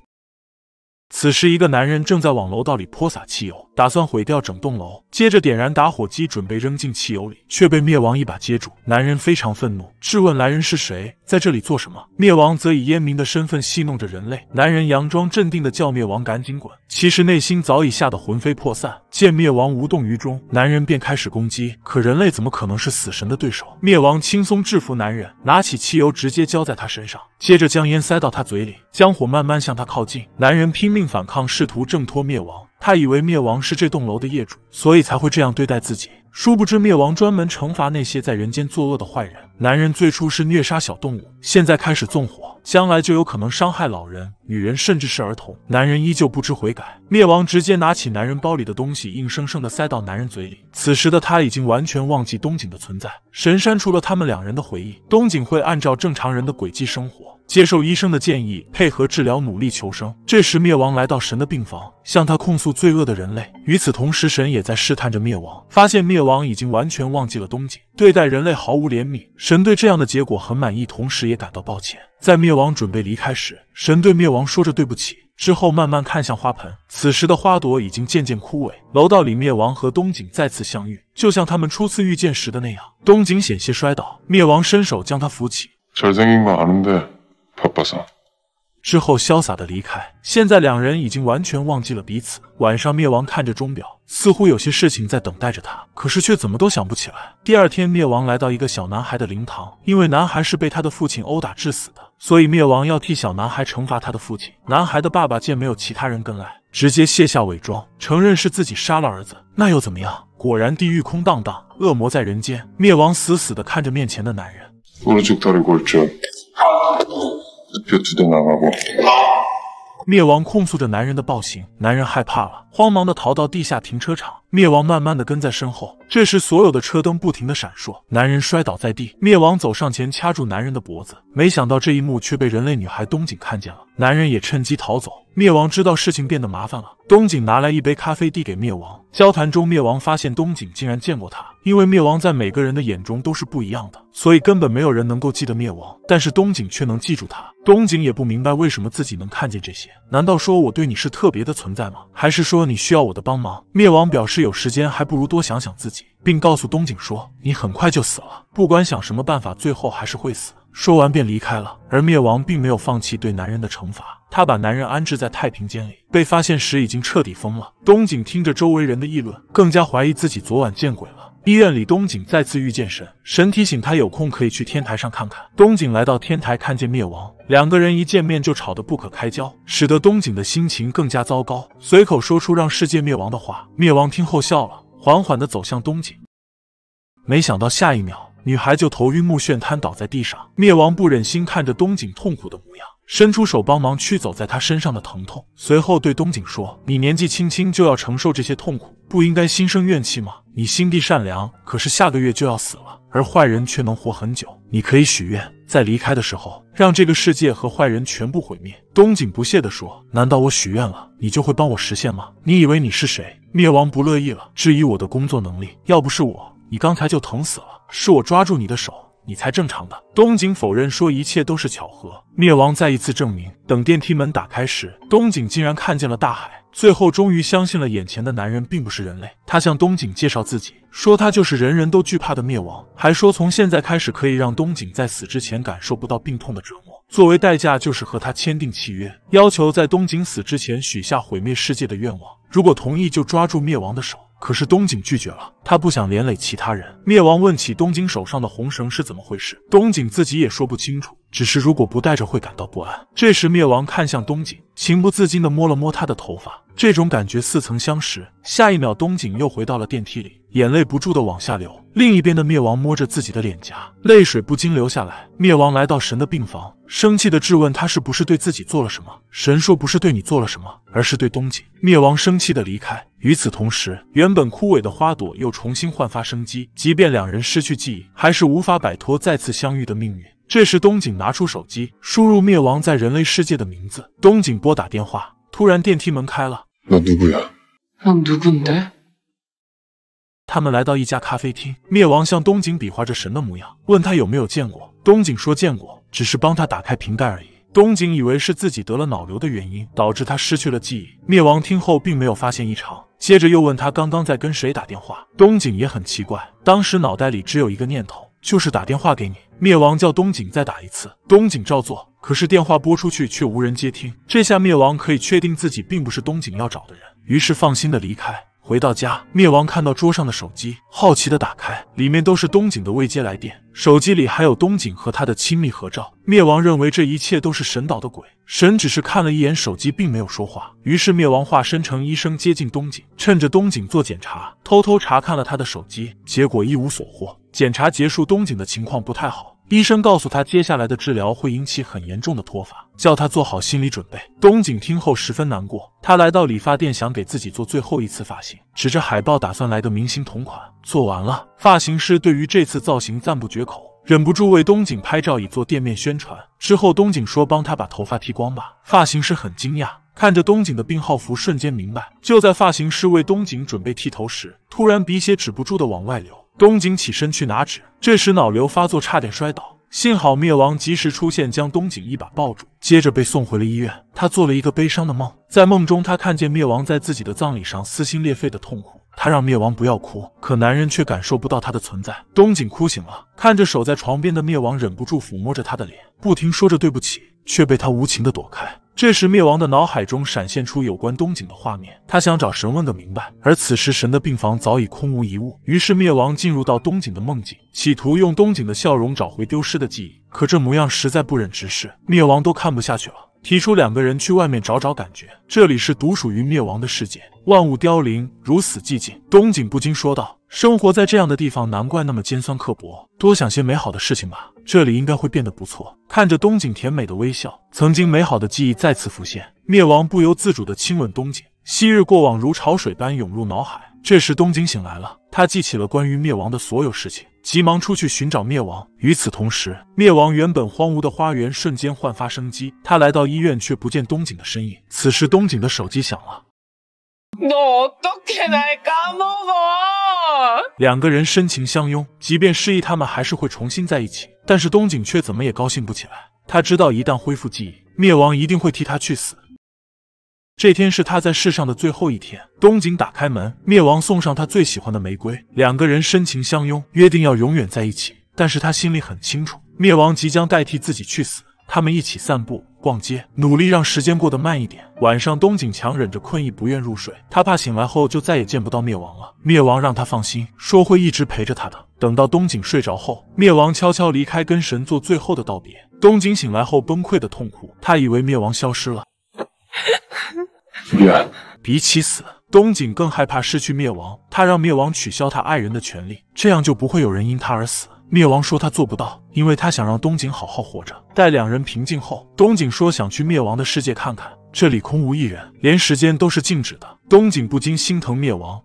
此时，一个男人正在往楼道里泼洒汽油。打算毁掉整栋楼，接着点燃打火机，准备扔进汽油里，却被灭亡一把接住。男人非常愤怒，质问来人是谁，在这里做什么？灭亡则以烟民的身份戏弄着人类。男人佯装镇定的叫灭亡赶紧滚，其实内心早已吓得魂飞魄散。见灭亡无动于衷，男人便开始攻击。可人类怎么可能是死神的对手？灭亡轻松制服男人，拿起汽油直接浇在他身上，接着将烟塞到他嘴里，将火慢慢向他靠近。男人拼命反抗，试图挣脱灭亡。他以为灭亡是这栋楼的业主，所以才会这样对待自己。殊不知灭亡专门惩罚那些在人间作恶的坏人。男人最初是虐杀小动物，现在开始纵火，将来就有可能伤害老人、女人，甚至是儿童。男人依旧不知悔改，灭亡直接拿起男人包里的东西，硬生生的塞到男人嘴里。此时的他已经完全忘记东景的存在。神删除了他们两人的回忆，东景会按照正常人的轨迹生活。接受医生的建议，配合治疗，努力求生。这时，灭亡来到神的病房，向他控诉罪恶的人类。与此同时，神也在试探着灭亡，发现灭亡已经完全忘记了东景，对待人类毫无怜悯。神对这样的结果很满意，同时也感到抱歉。在灭亡准备离开时，神对灭亡说着对不起，之后慢慢看向花盆，此时的花朵已经渐渐枯萎。楼道里，灭亡和东景再次相遇，就像他们初次遇见时的那样。东景险些摔倒，灭亡伸手将他扶起。之后潇洒的离开。现在两人已经完全忘记了彼此。晚上，灭亡看着钟表，似乎有些事情在等待着他，可是却怎么都想不起来。第二天，灭亡来到一个小男孩的灵堂，因为男孩是被他的父亲殴打致死的，所以灭亡要替小男孩惩罚他的父亲。男孩的爸爸见没有其他人跟来，直接卸下伪装，承认是自己杀了儿子。那又怎么样？果然地狱空荡荡，恶魔在人间。灭亡死死的看着面前的男人。过。灭亡控诉着男人的暴行，男人害怕了。慌忙的逃到地下停车场，灭亡慢慢的跟在身后。这时，所有的车灯不停的闪烁，男人摔倒在地，灭亡走上前掐住男人的脖子。没想到这一幕却被人类女孩东井看见了，男人也趁机逃走。灭亡知道事情变得麻烦了，东井拿来一杯咖啡递给灭亡。交谈中，灭亡发现东井竟然见过他，因为灭亡在每个人的眼中都是不一样的，所以根本没有人能够记得灭亡，但是东井却能记住他。东井也不明白为什么自己能看见这些，难道说我对你是特别的存在吗？还是说？你需要我的帮忙，灭亡表示有时间还不如多想想自己，并告诉东井说：“你很快就死了，不管想什么办法，最后还是会死。”说完便离开了。而灭亡并没有放弃对男人的惩罚，他把男人安置在太平间里，被发现时已经彻底疯了。东井听着周围人的议论，更加怀疑自己昨晚见鬼了。医院里，东景再次遇见神，神提醒他有空可以去天台上看看。东景来到天台，看见灭亡，两个人一见面就吵得不可开交，使得东景的心情更加糟糕。随口说出让世界灭亡的话，灭亡听后笑了，缓缓地走向东景。没想到下一秒，女孩就头晕目眩，瘫倒在地上。灭亡不忍心看着东景痛苦的模样。伸出手帮忙驱走在他身上的疼痛，随后对东景说：“你年纪轻轻就要承受这些痛苦，不应该心生怨气吗？你心地善良，可是下个月就要死了，而坏人却能活很久。你可以许愿，在离开的时候让这个世界和坏人全部毁灭。”东景不屑地说：“难道我许愿了，你就会帮我实现吗？你以为你是谁？”灭亡不乐意了，质疑我的工作能力。要不是我，你刚才就疼死了。是我抓住你的手。你才正常的。东景否认说一切都是巧合。灭亡再一次证明。等电梯门打开时，东景竟然看见了大海。最后终于相信了眼前的男人并不是人类。他向东景介绍自己，说他就是人人都惧怕的灭亡，还说从现在开始可以让东景在死之前感受不到病痛的折磨，作为代价就是和他签订契约，要求在东景死之前许下毁灭世界的愿望。如果同意，就抓住灭亡的手。可是东景拒绝了，他不想连累其他人。灭亡问起东景手上的红绳是怎么回事，东景自己也说不清楚，只是如果不戴着会感到不安。这时灭亡看向东景，情不自禁的摸了摸他的头发，这种感觉似曾相识。下一秒，东景又回到了电梯里，眼泪不住的往下流。另一边的灭亡摸着自己的脸颊，泪水不禁流下来。灭亡来到神的病房。生气的质问他是不是对自己做了什么？神说不是对你做了什么，而是对东井灭亡。生气的离开。与此同时，原本枯萎的花朵又重新焕发生机。即便两人失去记忆，还是无法摆脱再次相遇的命运。这时，东井拿出手机，输入灭亡在人类世界的名字。东井拨打电话，突然电梯门开了。那누那他们来到一家咖啡厅，灭亡向东井比划着神的模样，问他有没有见过。东井说见过。只是帮他打开瓶盖而已。东井以为是自己得了脑瘤的原因，导致他失去了记忆。灭亡听后并没有发现异常，接着又问他刚刚在跟谁打电话。东井也很奇怪，当时脑袋里只有一个念头，就是打电话给你。灭亡叫东井再打一次，东井照做，可是电话拨出去却无人接听。这下灭亡可以确定自己并不是东井要找的人，于是放心的离开。回到家，灭亡看到桌上的手机，好奇的打开，里面都是东景的未接来电，手机里还有东景和他的亲密合照。灭亡认为这一切都是神捣的鬼，神只是看了一眼手机，并没有说话。于是灭亡化身成医生接近东景，趁着东景做检查，偷偷查看了他的手机，结果一无所获。检查结束，东景的情况不太好。医生告诉他，接下来的治疗会引起很严重的脱发，叫他做好心理准备。东景听后十分难过，他来到理发店想给自己做最后一次发型，指着海报打算来个明星同款。做完了，发型师对于这次造型赞不绝口，忍不住为东景拍照以做店面宣传。之后，东景说帮他把头发剃光吧。发型师很惊讶，看着东景的病号服，瞬间明白。就在发型师为东景准备剃头时，突然鼻血止不住的往外流。东景起身去拿纸，这时脑瘤发作，差点摔倒，幸好灭亡及时出现，将东景一把抱住，接着被送回了医院。他做了一个悲伤的梦，在梦中他看见灭亡在自己的葬礼上撕心裂肺的痛苦。他让灭亡不要哭，可男人却感受不到他的存在。东景哭醒了，看着守在床边的灭亡，忍不住抚摸着他的脸，不停说着对不起，却被他无情的躲开。这时，灭亡的脑海中闪现出有关东景的画面，他想找神问个明白。而此时，神的病房早已空无一物。于是，灭亡进入到东景的梦境，企图用东景的笑容找回丢失的记忆。可这模样实在不忍直视，灭亡都看不下去了。提出两个人去外面找找感觉，这里是独属于灭亡的世界，万物凋零，如此寂静。东景不禁说道：“生活在这样的地方，难怪那么尖酸刻薄。多想些美好的事情吧，这里应该会变得不错。”看着东景甜美的微笑，曾经美好的记忆再次浮现。灭亡不由自主的亲吻东景，昔日过往如潮水般涌入脑海。这时，东景醒来了，他记起了关于灭亡的所有事情。急忙出去寻找灭亡。与此同时，灭亡原本荒芜的花园瞬间焕发生机。他来到医院，却不见东景的身影。此时，东景的手机响了。两个人深情相拥，即便失忆，他们还是会重新在一起。但是东景却怎么也高兴不起来。他知道，一旦恢复记忆，灭亡一定会替他去死。这天是他在世上的最后一天。东景打开门，灭亡送上他最喜欢的玫瑰，两个人深情相拥，约定要永远在一起。但是他心里很清楚，灭亡即将代替自己去死。他们一起散步、逛街，努力让时间过得慢一点。晚上，东景强忍着困意，不愿入睡，他怕醒来后就再也见不到灭亡了。灭亡让他放心，说会一直陪着他的。等到东景睡着后，灭亡悄悄离开，跟神做最后的道别。东景醒来后崩溃的痛苦，他以为灭亡消失了。比起死，东井更害怕失去灭亡。他让灭亡取消他爱人的权利，这样就不会有人因他而死。灭亡说他做不到，因为他想让东井好好活着。待两人平静后，东井说想去灭亡的世界看看。这里空无一人，连时间都是静止的。东井不禁心疼灭亡。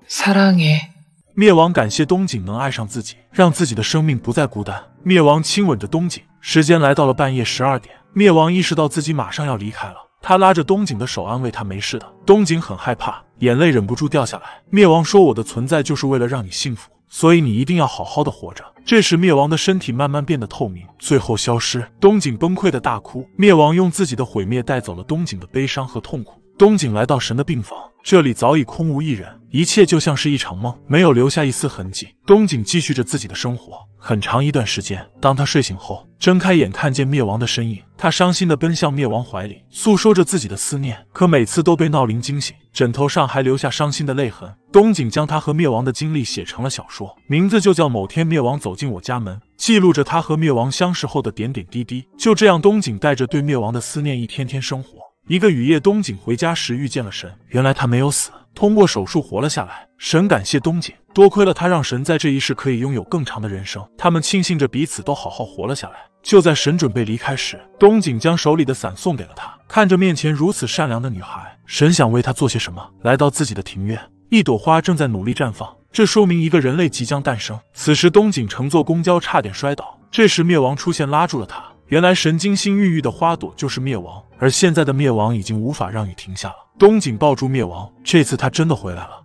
灭亡感谢东井能爱上自己，让自己的生命不再孤单。灭亡亲吻着东井。时间来到了半夜十二点，灭亡意识到自己马上要离开了。他拉着东景的手，安慰他没事的。东景很害怕，眼泪忍不住掉下来。灭亡说：“我的存在就是为了让你幸福，所以你一定要好好的活着。”这时，灭亡的身体慢慢变得透明，最后消失。东景崩溃的大哭。灭亡用自己的毁灭带走了东景的悲伤和痛苦。东景来到神的病房，这里早已空无一人。一切就像是一场梦，没有留下一丝痕迹。东景继续着自己的生活，很长一段时间。当他睡醒后，睁开眼看见灭亡的身影，他伤心的奔向灭亡怀里，诉说着自己的思念。可每次都被闹铃惊醒，枕头上还留下伤心的泪痕。东景将他和灭亡的经历写成了小说，名字就叫《某天灭亡走进我家门》，记录着他和灭亡相识后的点点滴滴。就这样，东景带着对灭亡的思念，一天天生活。一个雨夜，东景回家时遇见了神，原来他没有死。通过手术活了下来，神感谢东景，多亏了他让神在这一世可以拥有更长的人生。他们庆幸着彼此都好好活了下来。就在神准备离开时，东景将手里的伞送给了他。看着面前如此善良的女孩，神想为她做些什么。来到自己的庭院，一朵花正在努力绽放，这说明一个人类即将诞生。此时，东景乘坐公交差点摔倒，这时灭亡出现拉住了他。原来神精心孕育的花朵就是灭亡，而现在的灭亡已经无法让雨停下了。东景抱住灭亡，这次他真的回来了。